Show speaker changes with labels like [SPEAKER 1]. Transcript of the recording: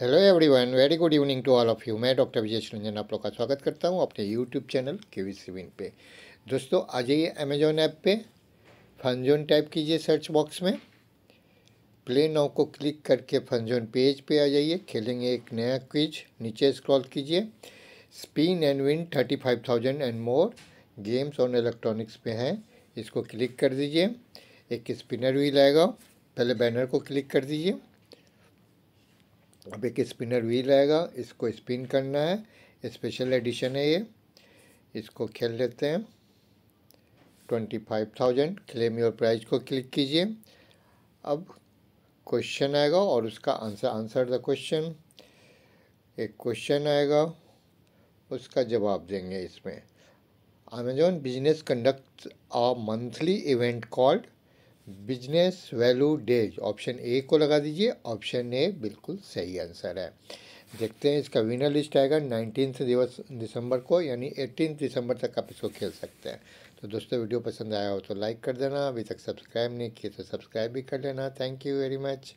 [SPEAKER 1] hello everyone very good evening to all of you मैं doctor Vijay Ranjan आप लोग का स्वागत करता हूँ अपने यूट्यूब चैनल के वी सिविन पे दोस्तों आ जाइए अमेजोन ऐप पे फनजोन टाइप कीजिए सर्च बॉक्स में प्ले नाउ को क्लिक करके फनजोन पेज पे आ जाइए खेलेंगे एक नया क्विज नीचे स्क्रॉल कीजिए spin and win thirty five thousand and more games on electronics पे हैं इसको क्लिक कर दीजिए एक स्पिनर भी लाएगा पहले बैनर को क्लिक कर दीजिए अब एक स्पिनर व्हील आएगा इसको स्पिन करना है स्पेशल एडिशन है ये इसको खेल लेते हैं twenty five thousand claim your prize को क्लिक कीजिए अब क्वेश्चन आएगा और उसका आंसर आंसर द क्वेश्चन एक क्वेश्चन आएगा उसका जवाब देंगे इसमें Amazon business conduct a monthly event called business value days option A को लगा दीजिए ऑप्शन ए बिल्कुल सही आंसर है देखते हैं इसका विनर लिस्ट आएगा नाइनटीन दिवस दिसंबर को यानी एटीन दिसंबर तक आप इसको खेल सकते हैं तो दोस्तों वीडियो पसंद आया हो तो लाइक कर देना अभी तक सब्सक्राइब नहीं किए तो सब्सक्राइब भी कर लेना थैंक यू वेरी मच